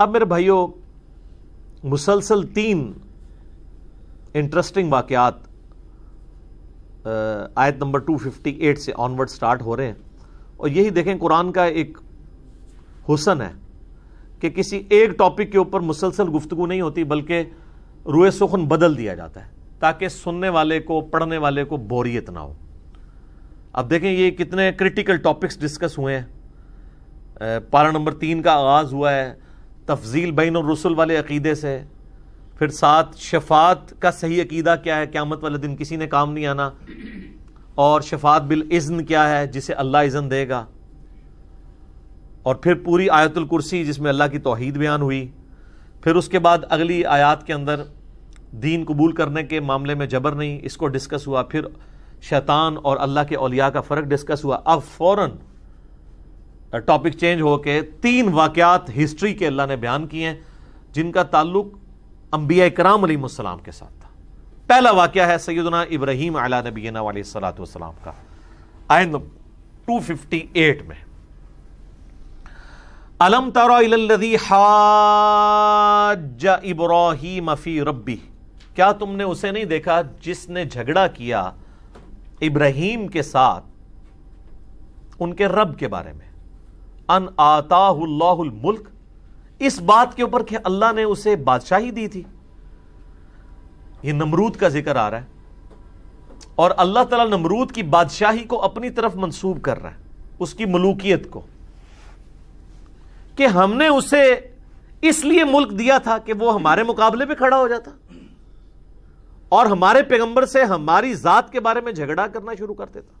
अब मेरे भाइयों मुसलसल तीन इंटरेस्टिंग वाकयात आयत नंबर 258 से ऑनवर्ड स्टार्ट हो रहे हैं और यही देखें कुरान का एक हुसन है कि किसी एक टॉपिक के ऊपर मुसलसल गुफ्तु नहीं होती बल्कि रुए सुखन बदल दिया जाता है ताकि सुनने वाले को पढ़ने वाले को बोरियत ना हो अब देखें ये कितने क्रिटिकल टॉपिक्स डिस्कस हुए हैं पारा नंबर तीन का आगाज़ हुआ है तफजील बैन और रसुल वाले अकीदे से फिर साथ शफात का सही अकीदा क्या है क्यामत वाले दिन किसी ने काम नहीं आना और शफात बिल इज़्न क्या है जिसे अल्लाह इजन देगा और फिर पूरी आयतुल कुर्सी जिसमें अल्लाह की तोहहीद बयान हुई फिर उसके बाद अगली आयात के अंदर दीन कबूल करने के मामले में जबर नहीं इसको डिस्कस हुआ फिर शैतान और अल्लाह के अलिया का फ़र्क डिस्कस हुआ अब फ़ौरन टॉपिक चेंज होके तीन वाक़ात हिस्ट्री के अल्लाह ने बयान किए हैं जिनका ताल्लुक अम्बिया कराम अलीसलाम के साथ था पहला वाक्य है सैदना इब्राहिम अला नबीना सलाम का फिफ्टी एट में अलम तरादी हाज इब्राहिम फी रब्बी क्या तुमने उसे नहीं देखा जिसने झगड़ा किया इब्राहिम के साथ उनके रब के बारे में अन आताहुल्लाहुल मुल्क इस बात के ऊपर कि अल्लाह ने उसे बादशाही दी थी ये नमरूद का जिक्र आ रहा है और अल्लाह ताला नमरूद की बादशाही को अपनी तरफ मंसूब कर रहा है उसकी मलूकियत को कि हमने उसे इसलिए मुल्क दिया था कि वो हमारे मुकाबले पे खड़ा हो जाता और हमारे पैगंबर से हमारी जात के बारे में झगड़ा करना शुरू कर देता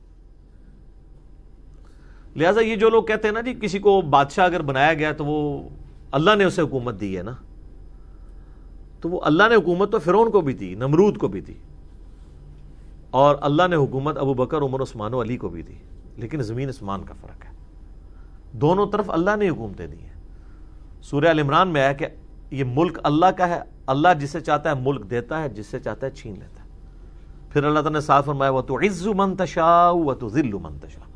लिहाजा ये जो लोग कहते हैं ना जी किसी को बादशाह अगर बनाया गया तो वो अल्लाह ने उसे हुकूमत दी है ना तो वो अल्लाह ने हुकूमत तो फिरौन को भी दी नमरूद को भी दी और अल्लाह ने हुकूमत अबू बकर उमर उस्मान अली को भी दी लेकिन ज़मीन आसमान का फ़र्क है दोनों तरफ अल्लाह ने हुकूमतें दी हैं सूर्य इमरान में आया कि ये मुल्क अल्लाह का है अल्लाह जिसे चाहता है मुल्क देता है जिससे चाहता है छीन लेता है फिर अल्लाह तला ने साफ फरमाया वह तो इज़्ज़ु मन तशा व तो मन तशा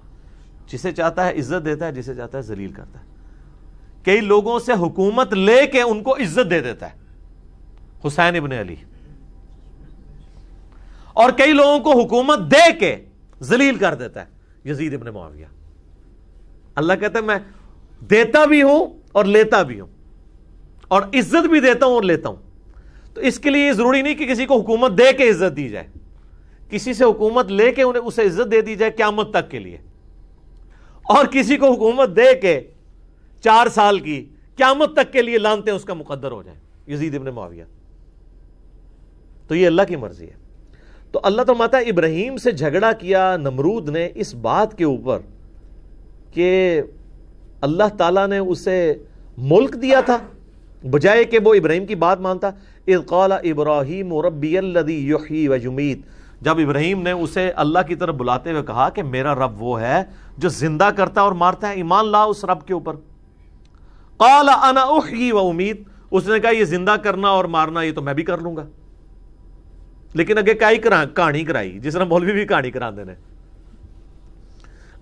जिसे चाहता है इज्जत देता है जिसे चाहता है जलील करता है कई लोगों से हुकूमत लेके उनको इज्जत दे देता है हुसैन इबन अली और कई लोगों को हुकूमत दे के जलील कर देता है यजीद इबन मुआविया अल्लाह कहता है मैं देता भी हूं और लेता भी हूं और इज्जत भी देता हूं और लेता हूं तो इसके लिए जरूरी नहीं कि किसी को हुकूमत दे के इज्जत दी जाए किसी से हुकूमत लेके उन्हें उसे इज्जत दे दी जाए क्यामत तक के लिए और किसी को हुकूमत दे के चार साल की क्यामत तक के लिए लानते हैं उसका मुकद्दर हो जाए यजीद इबन माविया तो ये अल्लाह की मर्जी है तो अल्लाह तो माता इब्राहिम से झगड़ा किया नमरूद ने इस बात के ऊपर कि अल्लाह ताला ने उसे मुल्क दिया था बजाय कि वो इब्राहिम की बात मानता इज़ इब्राहिम रबी यही वजुमीत जब इब्राहिम ने उसे अल्लाह की तरफ बुलाते हुए कहा कि मेरा रब वो है जो जिंदा करता है और मारता है ईमान ला उस रब के ऊपर उम्मीद उसने कहा ये जिंदा करना और मारना यह तो मैं भी कर लूंगा लेकिन अगे कई करा कहानी कराई जिस तरह मौलवी भी कहानी करा देने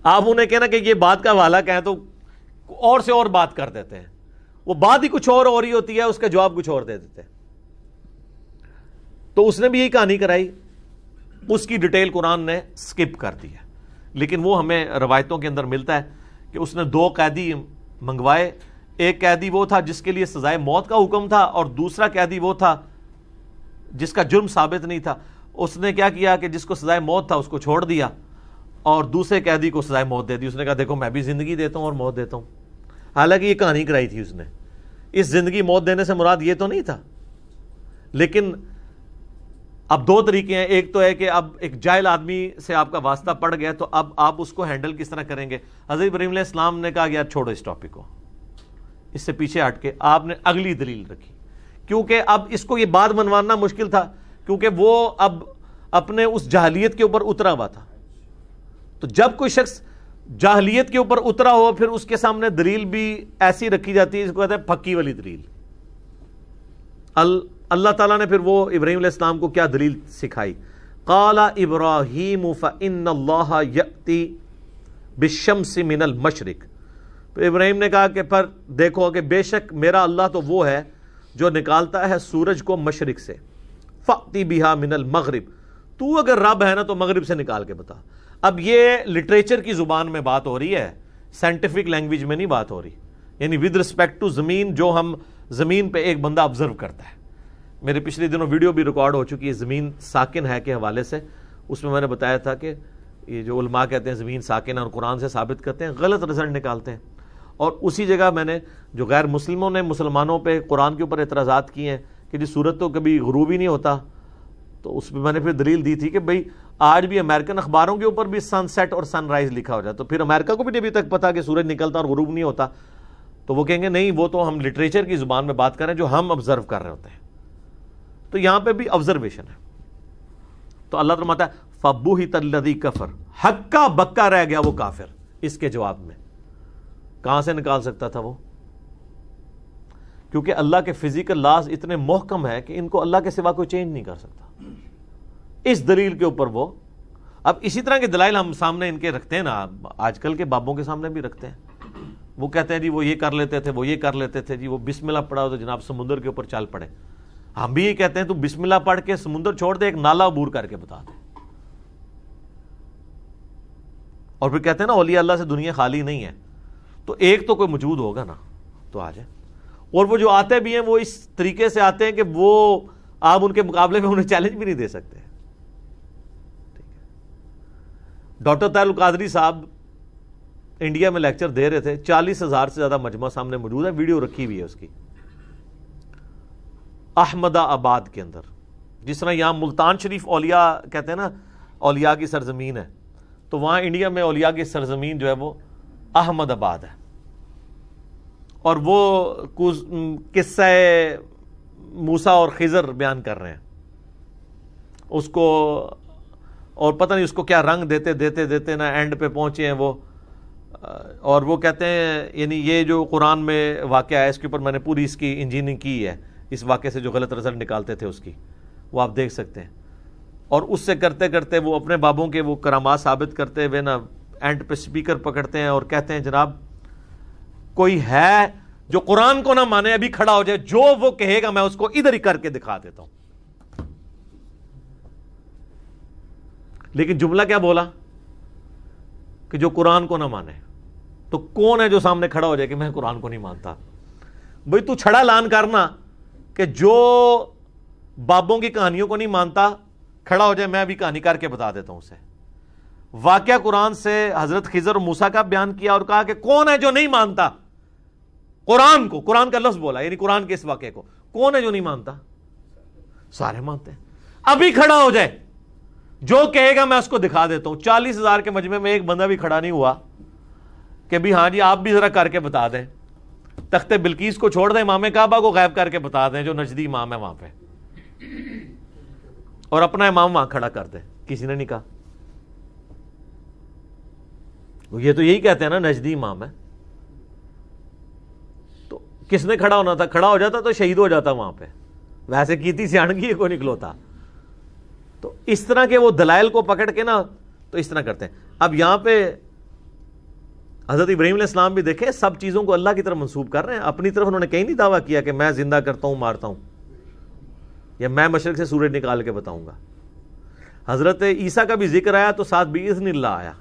आप उन्हें कहना कि ये बात का वाला कहें तो और से और बात कर देते हैं वो बात ही कुछ और हो रही होती है उसका जवाब कुछ और दे देते हैं तो उसने भी यही कहानी कराई उसकी डिटेल कुरान ने स्किप कर दी है लेकिन वो हमें रवायतों के अंदर मिलता है कि उसने दो कैदी मंगवाए एक कैदी वो था जिसके लिए सजाए मौत का हुक्म था और दूसरा कैदी वो था जिसका जुर्म साबित नहीं था उसने क्या किया कि जिसको सजाए मौत था उसको छोड़ दिया और दूसरे कैदी को सजाए मौत दे दी उसने कहा देखो मैं भी ज़िंदगी देता हूँ और मौत देता हूँ हालांकि ये कहानी कराई थी उसने इस ज़िंदगी मौत देने से मुराद ये तो नहीं था लेकिन अब दो तरीके हैं एक तो है कि अब एक जायल आदमी से आपका वास्ता पड़ गया तो अब आप उसको हैंडल किस तरह करेंगे हजरत इब्राहिम इस्लाम ने कहा यार छोड़ो इस टॉपिक को इससे पीछे हट के आपने अगली दलील रखी क्योंकि अब इसको ये बात मनवाना मुश्किल था क्योंकि वो अब अपने उस जाहलीत के ऊपर उतरा हुआ था तो जब कोई शख्स जाहलीत के ऊपर उतरा हो फिर उसके सामने दलील भी ऐसी रखी जाती है जिसको कहते हैं फक्की वाली दलील अल अल्लाह ताला ने फिर वो इब्राहिम इस्लाम को क्या दलील सिखाई काला इब्राहिम यती बिशम मिनल मशरक तो इब्राहिम ने कहा कि पर देखो कि बेशक मेरा अल्लाह तो वो है जो निकालता है सूरज को मशरक से फती बिहा मिनल मगरब तू अगर रब है ना तो मगरब से निकाल के बता अब ये लिटरेचर की ज़ुबान में बात हो रही है साइंटिफिक लैंग्वेज में नहीं बात हो रही यानी विद रिस्पेक्ट टू ज़मीन जो हम ज़मीन पे एक बंदा ऑब्जर्व करता है मेरे पिछले दिनों वीडियो भी रिकॉर्ड हो चुकी है ज़मीन साकिन है के हवाले से उसमें मैंने बताया था कि ये जो उलमा कहते हैं ज़मीन साकिन और कुरान से साबित करते हैं गलत रिजल्ट निकालते हैं और उसी जगह मैंने जो गैर मुस्लिमों ने मुसलमानों पर कुरान के ऊपर एतराज़ात किए हैं कि जी सूरत तो कभी गरूब ही नहीं होता तो उस पर मैंने फिर दलील दी थी कि भाई आज भी अमेरिकन अखबारों के ऊपर भी सनसेट और सनराइज लिखा हो जाए तो फिर अमेरिका को भी अभी तक पता कि सूरज निकलता और गरूब नहीं होता तो वो कहेंगे नहीं वो तो हम लिटरेचर की ज़ुबान में बात करें जो हम ऑब्जर्व कर रहे होते हैं तो यहां पर भी ऑब्जर्वेशन है तो अल्लाह तो माता फब्बू ही तल्लदी कफर हक्का बक्का रह गया वो काफिर इसके जवाब में कहां से निकाल सकता था वो क्योंकि अल्लाह के फिजिकल लाज इतने मोहकम है कि इनको अल्लाह के सिवा कोई चेंज नहीं कर सकता इस दलील के ऊपर वो अब इसी तरह के दलाइल हम सामने इनके रखते हैं ना आजकल के बाबों के सामने भी रखते हैं वो कहते हैं जी वो ये कर लेते थे वो ये कर लेते थे जी वो बिस्मिल्लाह पढ़ा तो जनाब समुंदर के ऊपर चाल पड़े हम भी ये कहते हैं तू बिस्मिल्ला पढ़ के समुद्र छोड़ दे एक नाला अबूर करके बता दे और फिर कहते हैं ना ओली अल्लाह से दुनिया खाली नहीं है तो एक तो कोई मौजूद होगा ना तो आ जाए और वो जो आते भी हैं वो इस तरीके से आते हैं कि वो आप उनके मुकाबले में उन्हें चैलेंज भी नहीं दे सकते डॉक्टर तारुल कादरी साहब इंडिया में लेक्चर दे रहे थे चालीस हज़ार से ज़्यादा मजमा सामने मौजूद है वीडियो रखी हुई है उसकी अहमदाबाद के अंदर जिस तरह यहाँ मुल्तान शरीफ ओलिया कहते हैं ना ओलिया की सरजमीन है तो वहाँ इंडिया में ओलिया की सरजमीन जो है वो अहमदाबाद है और वो कुछ किस्सा मूसा और खिजर बयान कर रहे हैं उसको और पता नहीं उसको क्या रंग देते देते देते ना एंड पे पहुंचे हैं वो और वो कहते हैं यानी ये जो कुरान में वाक़ है इसके ऊपर मैंने पूरी इसकी इंजीनियरिंग की है इस वाक़े से जो गलत रिजल्ट निकालते थे उसकी वो आप देख सकते हैं और उससे करते करते वो अपने बाबों के वो करामा साबित करते हुए ना एंड पे स्पीकर पकड़ते हैं और कहते हैं जनाब कोई है जो कुरान को ना माने अभी खड़ा हो जाए जो वो कहेगा मैं उसको इधर ही करके दिखा देता हूं लेकिन जुमला क्या बोला कि जो कुरान को ना माने तो कौन है जो सामने खड़ा हो जाए कि मैं कुरान को नहीं मानता भाई तू छड़ा लान करना कि जो बाबों की कहानियों को नहीं मानता खड़ा हो जाए मैं अभी कहानी करके बता देता हूं उसे वाक्य कुरान से हजरत खिजर मूसा का बयान किया और कहा कि कौन है जो नहीं मानता कुरान को कुरान का लफ्ज बोला यानी कुरान के इस वाक्य को कौन है जो नहीं मानता सारे मानते हैं अभी खड़ा हो जाए जो कहेगा मैं उसको दिखा देता हूं चालीस हजार के मजमे में एक बंदा भी खड़ा नहीं हुआ कि भी हाँ जी आप भी जरा करके बता दें तख्त बिल्किस को छोड़ दें इमाम काबा को गायब करके बता दें जो नजदी इमाम है वहां पे और अपना इमाम वहां खड़ा कर दें किसी ने नहीं कहा ये तो यही कहते हैं ना नजदी इमाम है तो किसने खड़ा होना था खड़ा हो जाता तो शहीद हो जाता वहां पर वैसे थी सियाणगी को निकलोता तो इस तरह के वो दलाइल को पकड़ के ना तो इस तरह करते हैं अब यहां पे हज़रत इब्राहिम इस्लाम भी देखें सब चीज़ों को अल्लाह की तरफ मनसूब कर रहे हैं अपनी तरफ उन्होंने कहीं नहीं दावा किया कि मैं ज़िंदा करता हूँ मारता हूँ या मैं मशरक से सूरज निकाल के बताऊँगा हज़रत ईसा का भी जिक्र आया तो साथ भी इजनला आया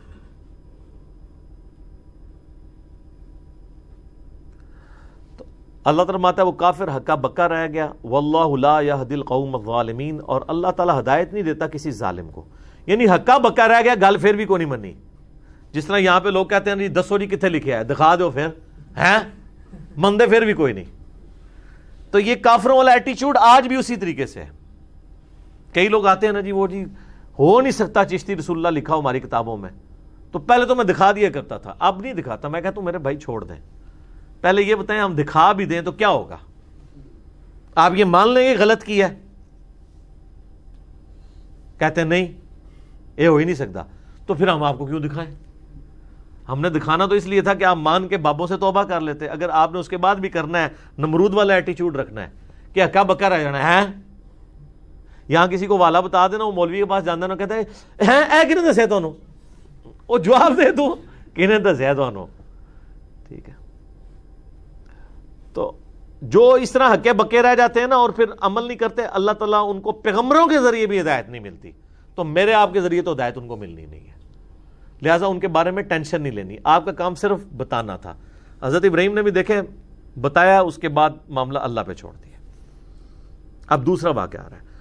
तो अल्लाह तला माता वो काफिर हक्का बक्का रह गया वल्ला या दिल कौम ालमीन और अल्लाह ताला हदायत नहीं देता किसी ालिम को यानी हक्का बक्का रह गया गल फिर भी को नहीं मनी जिस तरह यहाँ पे लोग कहते हैं जी दसो जी कितने लिखे है दिखा दो फिर हैं मंदे फिर भी कोई नहीं तो ये काफरों वाला एटीट्यूड आज भी उसी तरीके से है कई लोग आते हैं ना जी वो जी हो नहीं सकता चिश्ती रसुल्ला लिखा हमारी किताबों में तो पहले तो मैं दिखा दिया करता था अब नहीं दिखाता मैं कहता हूँ मेरे भाई छोड़ दें पहले यह बताएं हम दिखा भी दें तो क्या होगा आप ये मान लेंगे गलत की है कहते नहीं ये हो ही नहीं सकता तो फिर हम आपको क्यों दिखाएं हमने दिखाना तो इसलिए था कि आप मान के बाबों से तोबा कर लेते अगर आपने उसके बाद भी करना है नमरूद वाला एटीट्यूड रखना है कि हक्का बक्का रह जाना है यहां किसी को वाला बता देना वो मौलवी के पास जाना ना कहते हैं ए किने दसे तो जवाब दे दो किने दसे तो ठीक है तो जो इस तरह हक्के बक्के रह जाते हैं ना और फिर अमल नहीं करते अल्लाह तला उनको पैगम्बरों के जरिए भी हिदायत नहीं मिलती तो मेरे आपके जरिए तो हिदायत उनको मिलनी नहीं है लिहाजा उनके बारे में टेंशन नहीं लेनी आपका काम सिर्फ बताना था हज़रत इब्राहिम ने भी देखे बताया उसके बाद मामला अल्लाह पे छोड़ दिया अब दूसरा वाक्य आ रहा है